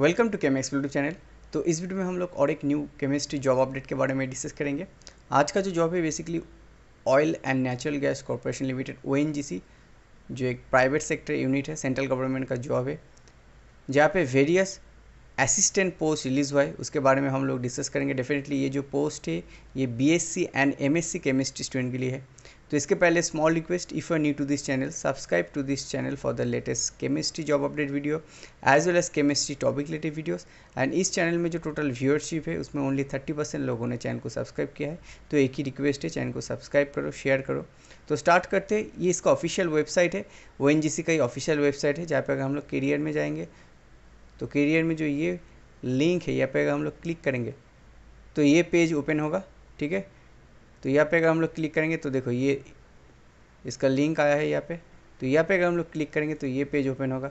welcome to केमेक्स YouTube channel तो इस वीडियो में हम लोग और एक न्यू केमिस्ट्री जॉब अपडेट के बारे में डिस्कस करेंगे आज का जो जॉब है basically oil and natural gas corporation limited ओ जो एक प्राइवेट सेक्टर यूनिट है सेंट्रल गवर्नमेंट का जॉब है जहाँ पे वेरियस असिस्टेंट पोस्ट रिलीज़ हुआ है उसके बारे में हम लोग डिस्कस करेंगे डेफिनेटली ये जो पोस्ट है ये B and M chemistry student के लिए है तो इसके पहले small request if you new to this channel subscribe to this channel for the latest chemistry job update video as well as chemistry topic related videos and इस channel में जो total viewership है उसमें ओनली थर्टी परसेंट लोगों ने channel को subscribe किया है तो एक ही रिक्वेस्ट है चैनल को सब्सक्राइब करो शेयर करो तो स्टार्ट करते हैं ये इसका ऑफिशियल वेबसाइट है ओ का ही ऑफिशियल वेबसाइट है जहाँ पर अगर हम लोग करियर में जाएंगे तो करियर में जो ये लिंक है यहाँ पर अगर हम लोग क्लिक करेंगे तो ये पेज ओपन होगा ठीक है तो यहाँ पे अगर हम लोग क्लिक करेंगे तो देखो ये इसका लिंक आया है यहाँ पे तो यहाँ पे अगर हम लोग क्लिक करेंगे तो ये पेज ओपन होगा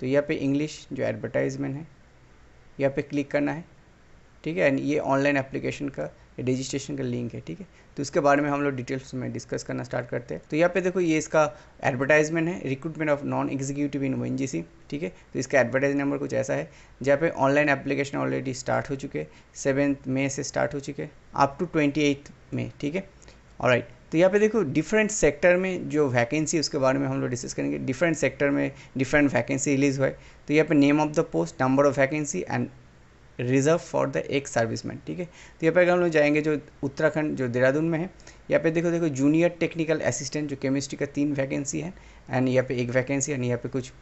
तो यहाँ पे इंग्लिश जो एडवर्टाइजमेंट है यहाँ पे क्लिक करना है ठीक है एंड ये ऑनलाइन एप्लीकेशन का रजिस्ट्रेशन का लिंक है ठीक है तो इसके बारे में हम लोग डिटेल्स में डिस्कस करना स्टार्ट करते हैं तो यहाँ पे देखो ये इसका एडवर्टाइजमेंट है recruitment of non executive in ओ ठीक है तो इसका एडवर्टाइज नंबर कुछ ऐसा है जहाँ पे ऑनलाइन एप्लीकेशन ऑलरेडी स्टार्ट हो चुके हैं सेवन्थ से स्टार्ट हो चुके अप टू ट्वेंटी मे ठीक है और तो यहाँ पे देखो डिफरेंट सेक्टर में जो वैकेंसी उसके बारे में हम लोग डिस्कस करेंगे डिफरेंट सेक्टर में डिफरेंट वैकेंसी रिलीज हुआ है तो यहाँ पे name of the post number of vacancy and reserve for the ex serviceman ठीक है तो यहाँ पर अगर हम लोग जाएंगे जो उत्तराखंड जो देहरादून में है यहाँ पे देखो देखो जूनियर टेक्निकल असिस्टेंट जो केमिस्ट्री का तीन वैकेंसी है एंड यहाँ पे एक वैकेंसी एंड यहाँ पे कुछ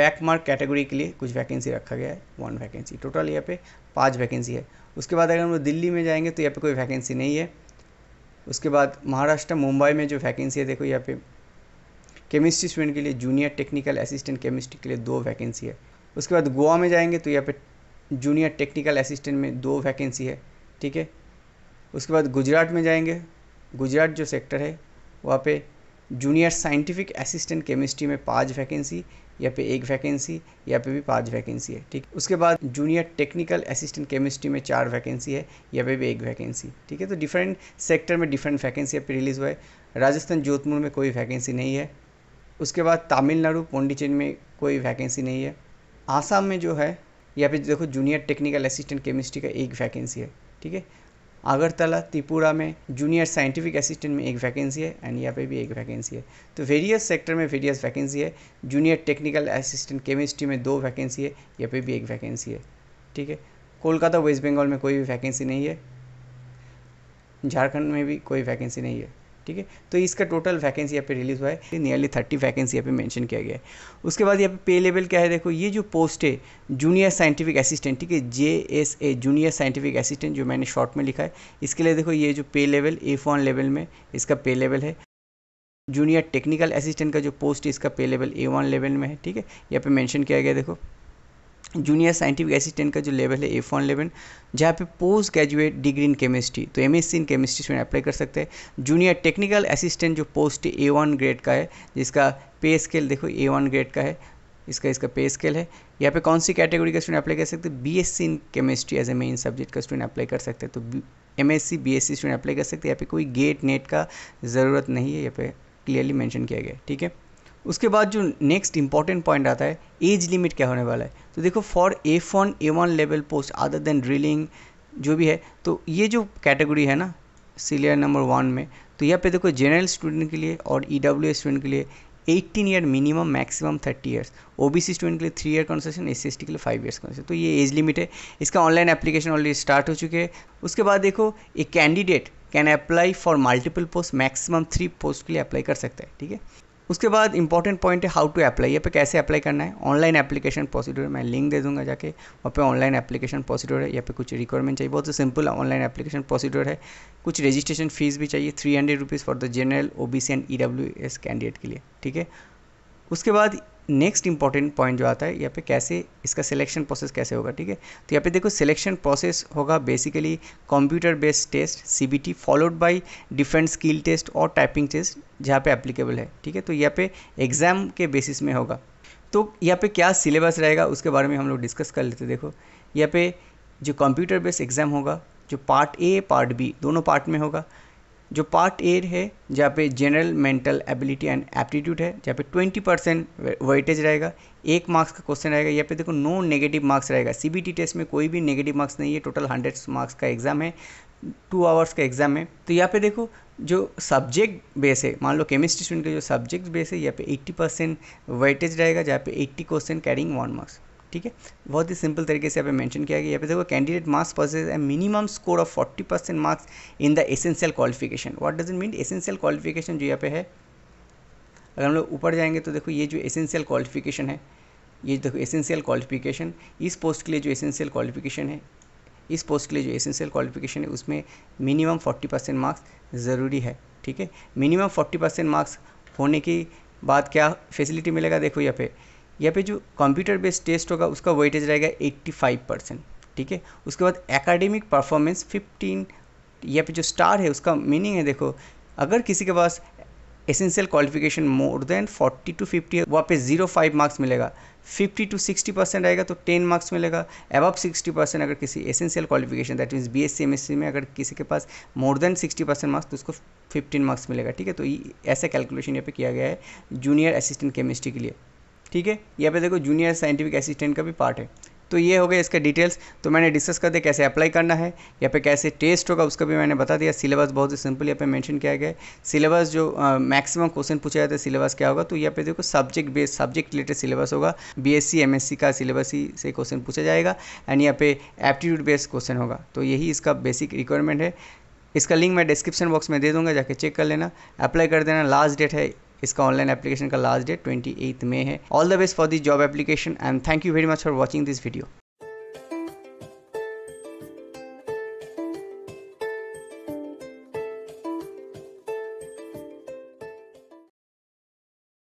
बैकमार्क कैटेगरी के लिए कुछ वैकेंसी रखा गया है वन वैकेंसी टोटल यहाँ पे पाँच वैकेंसी है उसके बाद अगर हम लोग दिल्ली में जाएंगे तो यहाँ पे कोई वैकेंसी नहीं है उसके बाद महाराष्ट्र मुंबई में जो वैकेंसी है देखो यहाँ पे केमिस्ट्री स्टूडेंट के लिए जूनियर टेक्निकल असिस्टेंट केमिस्ट्री के लिए दो वैकेंसी है उसके बाद गोवा में जाएंगे तो यहाँ पे जूनियर टेक्निकल असिस्टेंट में दो वैकेंसी है ठीक है उसके बाद गुजरात में जाएंगे गुजरात जो सेक्टर है वहाँ पे जूनियर साइंटिफिक असिस्टेंट केमिस्ट्री में पाँच वैकेंसी यहाँ पे एक वैकेंसी यहाँ पे भी पाँच वैकेंसी है ठीक उसके बाद जूनियर टेक्निकल असिस्टेंट केमिस्ट्री में चार वैकेंसी है यहाँ पे भी एक वैकेंसी ठीक है तो डिफरेंट सेक्टर में डिफरेंट वैकेंसी यहाँ पे रिलीज़ हुआ है राजस्थान जोधपुर में कोई वैकेंसी नहीं है उसके बाद तमिलनाडु पौंडीचेरी में कोई वैकेंसी नहीं है आसाम में जो है या फिर देखो जूनियर टेक्निकल असिस्टेंट केमिस्ट्री का एक वैकेंसी है ठीक है अगरतला त्रिपुरा में जूनियर साइंटिफिक असिस्टेंट में एक वैकेंसी है एंड यहाँ पे भी एक वैकेंसी है तो वेरियस सेक्टर में वेरियस वैकेंसी है जूनियर टेक्निकल असिस्टेंट केमिस्ट्री में दो वैकेंसी है यहाँ पे भी एक वैकेंसी है ठीक है कोलकाता वेस्ट बंगाल में कोई भी वैकेंसी नहीं है झारखंड में भी कोई वैकेंसी नहीं है ठीक है तो इसका टोटल वैकेंसी यहाँ पे रिलीज़ हुआ है नियरली थर्टी वैकेंसी यहाँ पे मेंशन किया गया है उसके बाद यहाँ पे पे लेवल क्या है देखो ये जो पोस्ट है जूनियर साइंटिफिक असिस्टेंट ठीक है J S A junior scientific assistant जो मैंने शॉर्ट में लिखा है इसके लिए देखो ये जो पे लेवल ए फोन लेवल में इसका पे लेवल है जूनियर टेक्निकल असिस्टेंट का जो पोस्ट है इसका पे लेवल ए वन लेवल में है ठीक है यहाँ पे मेंशन किया गया देखो जूनियर साइंटिफिक असिस्टेंट का जो लेवल है एफ वन लेवन जहाँ पे post graduate degree in chemistry तो M in chemistry student apply कर सकते हैं जूनियर टेक्निकल असिस्टेंट जो पोस्ट ए वन ग्रेड का है जिसका पे स्केल देखो ए वन ग्रेड का है इसका इसका पे स्केल है यहाँ पे कौन सी कैटेगरी का स्टूडेंट अप्लाई कर सकते हैं B in chemistry as a main subject का स्टूडेंट अप्लाई कर सकते हैं तो M S C C B S student apply कर सकते हैं यहाँ पे कोई गेट नेट का ज़रूरत नहीं है यहाँ पे क्लियरली मैंशन किया गया ठीक है उसके बाद जो नेक्स्ट इंपॉर्टेंट पॉइंट आता है एज लिमिट क्या होने वाला है तो देखो for A one A one level post other than drilling जो भी है तो ये जो कैटेगरी है ना सीलियर नंबर वन में तो यहाँ पे देखो जनरल स्टूडेंट के लिए और ई डब्ल्यू स्टूडेंट के लिए 18 year minimum maximum 30 years OBC student के लिए three year concession S C के लिए फाइव ईयर्स कॉन्सेशन तो ये एज लिमिट है इसका ऑनलाइन एप्लीकेशन ऑलरेडी स्टार्ट हो चुके हैं उसके बाद देखो एक candidate can apply for multiple post maximum three post के लिए अप्लाई कर सकता है ठीक है उसके बाद इंपॉर्टेंट पॉइंट है हाउ टू अप्लाई ये पे कैसे अप्लाई करना है ऑनलाइन एप्लीकेशन प्रोसीड्योर मैं लिंक दे दूंगा जाके वहाँ पे ऑनलाइन एप्लीकेशन प्रोसीड्योर है यहाँ पे कुछ रिक्वायरमेंट चाहिए बहुत सिंपल ऑनलाइन एप्लीकेशन प्रोसीड्योर है कुछ रजिस्ट्रेशन फीस भी चाहिए three hundred rupees for the general O B C and E W S candidate के लिए ठीक है उसके बाद नेक्स्ट इंपॉर्टेंट पॉइंट जो आता है यहाँ पे कैसे इसका सिलेक्शन प्रोसेस कैसे होगा ठीक है तो यहाँ पे देखो सिलेक्शन प्रोसेस होगा basically computer based test CBT followed by different skill test और टाइपिंग टेस्ट जहाँ पे एप्लीकेबल है ठीक है तो यहाँ पे एग्ज़ाम के बेसिस में होगा तो यहाँ पे क्या सिलेबस रहेगा उसके बारे में हम लोग डिस्कस कर लेते देखो यहाँ पे जो कंप्यूटर बेस्ड एग्ज़ाम होगा जो पार्ट ए पार्ट बी दोनों पार्ट में होगा जो पार्ट ए है जहाँ पे general mental ability and aptitude है जहाँ पे ट्वेंटी परसेंट वेटेज रहेगा एक मार्क्स का क्वेश्चन रहेगा यहाँ पे देखो नो नेगेटिव मार्क्स रहेगा सीबीटी टेस्ट में कोई भी नेगेटिव मार्क्स नहीं है टोटल हंड्रेड मार्क्स का एग्ज़ाम है टू आवर्स का एग्ज़ाम है तो यहाँ पे देखो जो सब्जेक्ट बेस है मान लो केमिस्ट्री स्टूडेंट का जो सब्जेक्ट बेस है यहाँ पे 80 परसेंट वेटेज रहेगा जहाँ पे 80 क्वेश्चन कैरिंग वन मार्क्स ठीक है बहुत ही सिंपल तरीके से यहाँ पे मेंशन किया गया यहाँ पे देखो candidate marks possess a minimum score of 40 percent marks in the essential qualification what does it mean essential qualification जो यहाँ पे है अगर हम लोग ऊपर जाएंगे तो देखो ये जो एसेंशियल क्वालिफिकेशन है ये देखो एसेंशियल क्वालिफिकेशन इस पोस्ट के लिए जो एसेंशियल क्वालिफिकेशन है इस पोस्ट के लिए जो एसेंशियल क्वालिफिकेशन है उसमें मिनिमम 40 परसेंट मार्क्स ज़रूरी है ठीक है मिनिमम 40 परसेंट मार्क्स होने की बाद क्या फैसिलिटी मिलेगा देखो यहाँ पे यहाँ पे जो कंप्यूटर बेस्ड टेस्ट होगा उसका वेटेज रहेगा 85 परसेंट ठीक है उसके बाद एकेडमिक परफॉर्मेंस 15 यहाँ पे जो स्टार है उसका मीनिंग है देखो अगर किसी के पास essential qualification more than 40 to 50 है वहाँ पे जीरो फाइव मार्क्स मिलेगा 50 टू 60 परसेंट आएगा तो 10 मार्क्स मिलेगा एबव 60 परसेंट अगर किसी essential qualification that means B S C में अगर किसी के पास मोर देन 60 परसेंट मार्क्स तो उसको 15 मार्क्स मिलेगा ठीक है तो ऐसा कैलकुलेशन यहाँ पे किया गया है जूनियर असिस्टेंट केमिस्ट्री के लिए ठीक है यहाँ पे देखो जूनियर साइंटिफिक असिस्टेंट का भी पार्ट है तो ये हो गया इसका डिटेल्स तो मैंने डिस्कस कर दिया कैसे अप्लाई करना है यहाँ पे कैसे टेस्ट होगा उसका भी मैंने बता दिया सिलेबस बहुत ही सिंपल यहाँ पे मेंशन किया गया है सिलेबस जो मैक्सिमम क्वेश्चन पूछा जाता है सिलेबस क्या होगा तो यहाँ पे देखो subject based subject related syllabus होगा एस सी का सिलेबस ही से क्वेश्चन पूछा जाएगा एंड यहाँ पे एप्टीट्यूड बेस्ड क्वेश्चन होगा तो यही इसका बेसिक रिक्वायरमेंट है इसका लिंक मैं डिस्क्रिप्शन बॉक्स में दे दूंगा जाके चेक कर लेना अप्लाई कर देना लास्ट डेट है इसका ऑनलाइन एप्लीकेशन का लास्ट डेट ट्वेंटी मई है all the best for this job application and thank you very much for watching this video